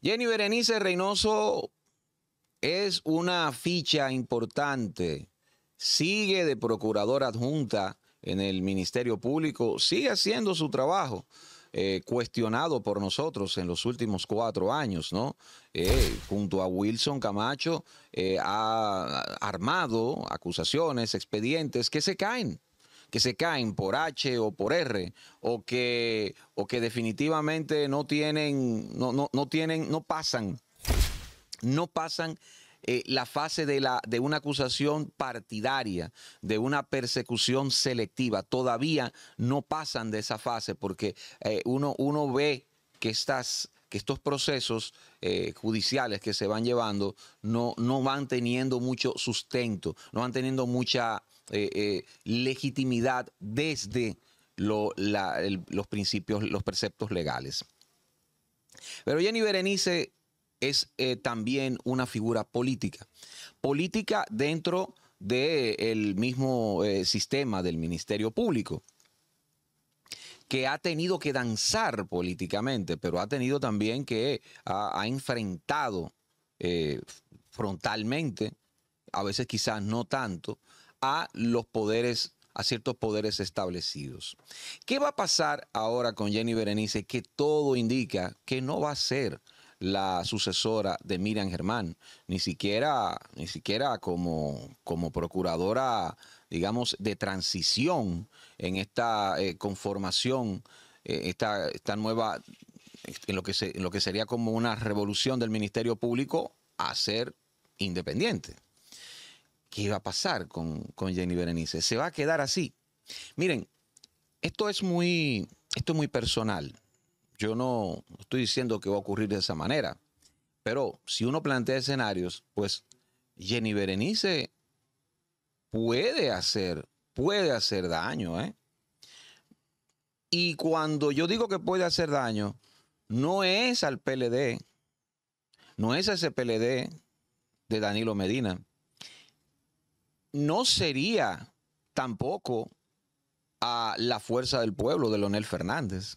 Jenny Berenice Reynoso es una ficha importante. Sigue de procuradora adjunta en el Ministerio Público, sigue haciendo su trabajo. Eh, cuestionado por nosotros en los últimos cuatro años, ¿no? Eh, junto a Wilson Camacho eh, ha armado acusaciones, expedientes que se caen que se caen por H o por R o que, o que definitivamente no tienen, no, no, tienen, no pasan, no pasan eh, la fase de, la, de una acusación partidaria, de una persecución selectiva. Todavía no pasan de esa fase porque eh, uno, uno ve que estas que estos procesos eh, judiciales que se van llevando no, no van teniendo mucho sustento, no van teniendo mucha eh, eh, legitimidad desde los principios, los preceptos legales. Pero Jenny Berenice es eh, también una figura política. Política dentro del mismo sistema del Ministerio Público, que ha tenido que danzar políticamente, pero ha tenido también que, ha, enfrentado frontalmente, a veces quizás no tanto, a los poderes a ciertos poderes establecidos. ¿Qué va a pasar ahora con Jenny Berenice? Que todo indica que no va a ser la sucesora de Miriam Germán, ni siquiera, ni siquiera como, procuradora, digamos, de transición en esta eh, conformación, eh, esta, esta, nueva, en lo, que se, en lo que sería como una revolución del Ministerio Público a ser independiente. ¿qué va a pasar con, Jenny Berenice? ¿Se va a quedar así? Miren, esto es muy, esto es muy personal. Yo no estoy diciendo que va a ocurrir de esa manera, pero si uno plantea escenarios, pues Jenny Berenice puede hacer, puede hacer daño, ¿eh? Y cuando yo digo que puede hacer daño, no es al PLD, no es a ese PLD de Danilo Medina, no sería tampoco a la fuerza del pueblo de Leonel Fernández,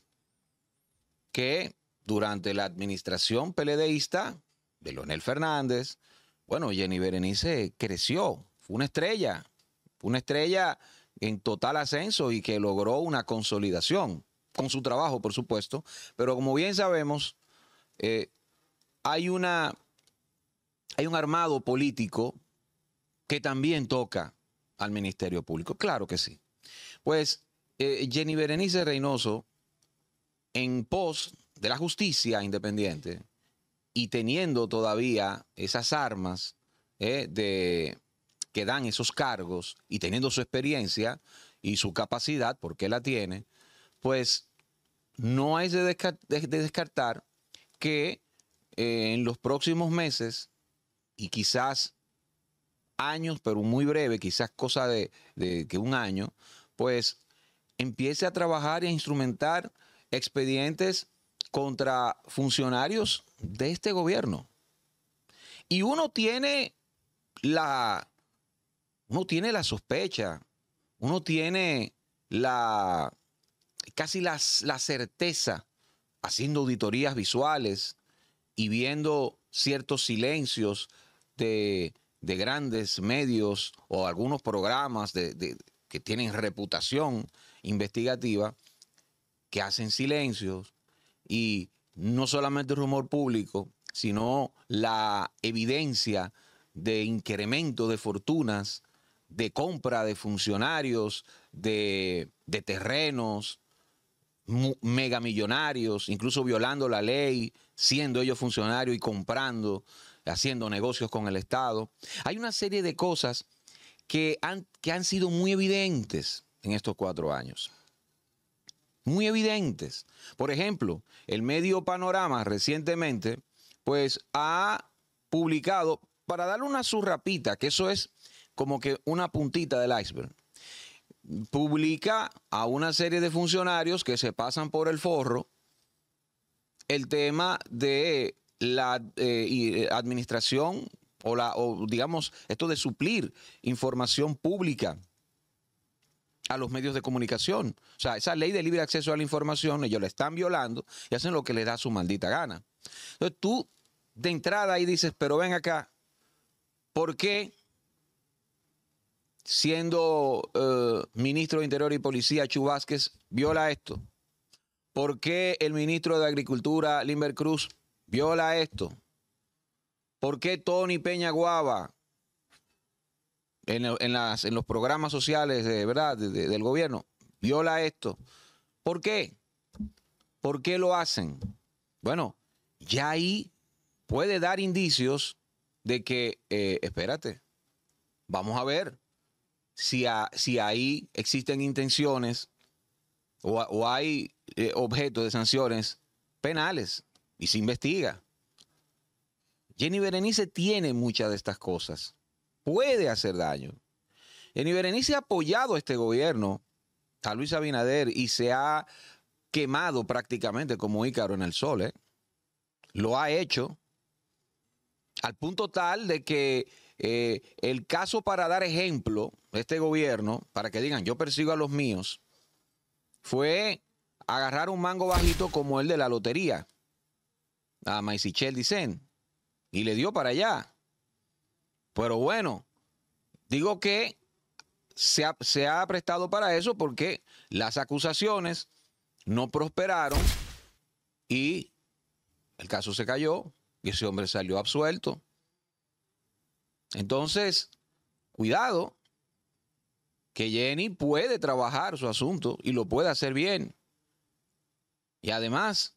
que durante la administración peledeísta de Leonel Fernández, bueno, Jenny Berenice creció, fue una estrella, fue una estrella en total ascenso y que logró una consolidación, con su trabajo, por supuesto, pero como bien sabemos, eh, hay, una, hay un armado político que también toca al Ministerio Público. Claro que sí. Pues eh, Jenny Berenice Reynoso, en pos de la justicia independiente y teniendo todavía esas armas eh, de, que dan esos cargos y teniendo su experiencia y su capacidad, porque la tiene, pues no hay de, descartar que eh, en los próximos meses y quizás años, pero muy breve, quizás cosa de, que un año, pues empiece a trabajar y a instrumentar expedientes contra funcionarios de este gobierno. Y uno tiene la, uno tiene la sospecha, uno tiene la, casi la certeza, haciendo auditorías visuales y viendo ciertos silencios de de grandes medios o algunos programas que tienen reputación investigativa que hacen silencios y no solamente el rumor público, sino la evidencia de incremento de fortunas, de compra de funcionarios, de, de terrenos, megamillonarios, incluso violando la ley, siendo ellos funcionarios y comprando haciendo negocios con el Estado. Hay una serie de cosas que han, que han sido muy evidentes en estos cuatro años. Muy evidentes. Por ejemplo, el medio Panorama recientemente, pues ha publicado, para darle una surrapita, que eso es como que una puntita del iceberg, publica a una serie de funcionarios que se pasan por el forro el tema de la eh, eh, administración o, la, digamos esto de suplir información pública a los medios de comunicación. O sea, esa ley de libre acceso a la información, ellos la están violando y hacen lo que les da su maldita gana. Entonces tú de entrada ahí dices, pero ven acá, ¿por qué siendo eh, ministro de Interior y Policía Chu Vázquez viola esto? ¿Por qué el ministro de Agricultura, Limber Cruz, viola esto. ¿Por qué Tony Peña Guava en, los programas sociales de, ¿verdad? del gobierno viola esto? ¿Por qué? ¿Por qué lo hacen? Bueno, ya ahí puede dar indicios de que, eh, espérate, vamos a ver si, si ahí existen intenciones o, hay objeto eh, objetos de sanciones penales y se investiga. Jenny Berenice tiene muchas de estas cosas. Puede hacer daño. Jenny Berenice ha apoyado a este gobierno, a Luis Abinader, y se ha quemado prácticamente como Ícaro en el sol. ¿eh? Lo ha hecho al punto tal de que eh, el caso para dar ejemplo, este gobierno, para que digan yo persigo a los míos, fue agarrar un mango bajito como el de la lotería a Maisichel, dicen, y le dio para allá. Pero bueno, digo que se ha, se ha prestado para eso porque las acusaciones no prosperaron y el caso se cayó y ese hombre salió absuelto. Entonces, cuidado, que Jenny puede trabajar su asunto y lo puede hacer bien. Y además,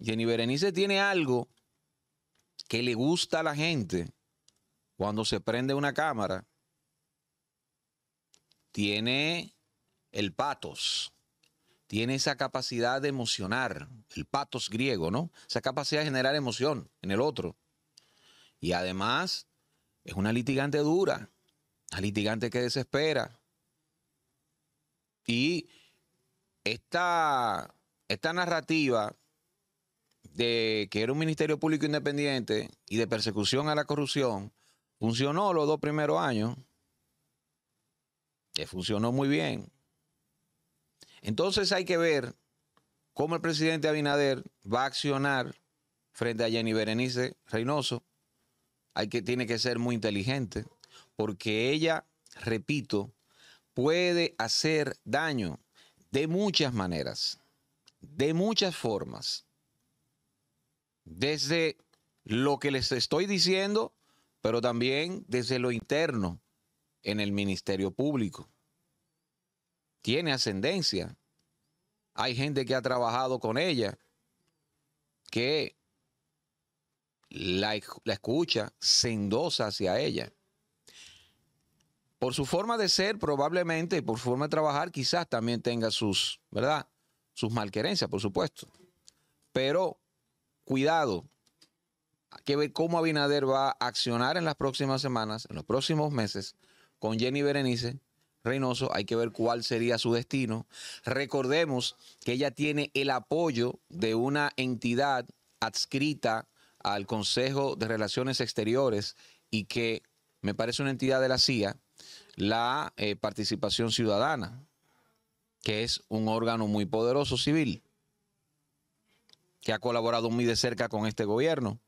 Jenny Berenice tiene algo que le gusta a la gente cuando se prende una cámara. Tiene el patos, tiene esa capacidad de emocionar, el patos griego, ¿no? Esa capacidad de generar emoción en el otro. Y además es una litigante dura, una litigante que desespera. Y esta, esta narrativa de que era un ministerio público independiente y de persecución a la corrupción, funcionó los dos primeros años. Que funcionó muy bien. Entonces hay que ver cómo el presidente Abinader va a accionar frente a Jenny Berenice Reynoso. Hay que, tiene que ser muy inteligente, porque ella, repito, puede hacer daño de muchas maneras, de muchas formas desde lo que les estoy diciendo, pero también desde lo interno en el Ministerio Público. Tiene ascendencia. Hay gente que ha trabajado con ella, que la, escucha, se endosa hacia ella. Por su forma de ser, probablemente, y por su forma de trabajar, quizás también tenga sus, ¿verdad? Sus malquerencias, por supuesto. Pero cuidado. Hay que ver cómo Abinader va a accionar en las próximas semanas, en los próximos meses, con Jenny Berenice Reynoso. Hay que ver cuál sería su destino. Recordemos que ella tiene el apoyo de una entidad adscrita al Consejo de Relaciones Exteriores y que me parece una entidad de la CIA, la eh, participación ciudadana, que es un órgano muy poderoso civil que ha colaborado muy de cerca con este gobierno,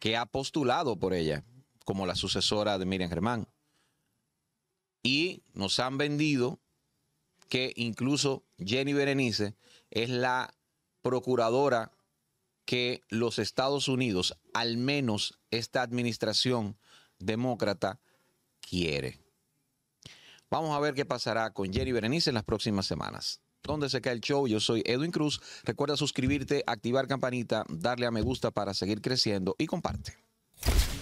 que ha postulado por ella como la sucesora de Miriam Germán. Y nos han vendido que incluso Jenny Berenice es la procuradora que los Estados Unidos, al menos esta administración demócrata, quiere. Vamos a ver qué pasará con Jenny Berenice en las próximas semanas donde se cae el show. Yo soy Edwin Cruz. Recuerda suscribirte, activar campanita, darle a me gusta para seguir creciendo y comparte.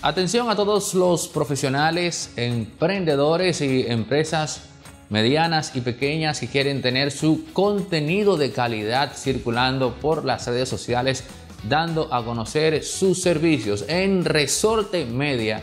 Atención a todos los profesionales, emprendedores y empresas medianas y pequeñas que quieren tener su contenido de calidad circulando por las redes sociales, dando a conocer sus servicios en Resorte Media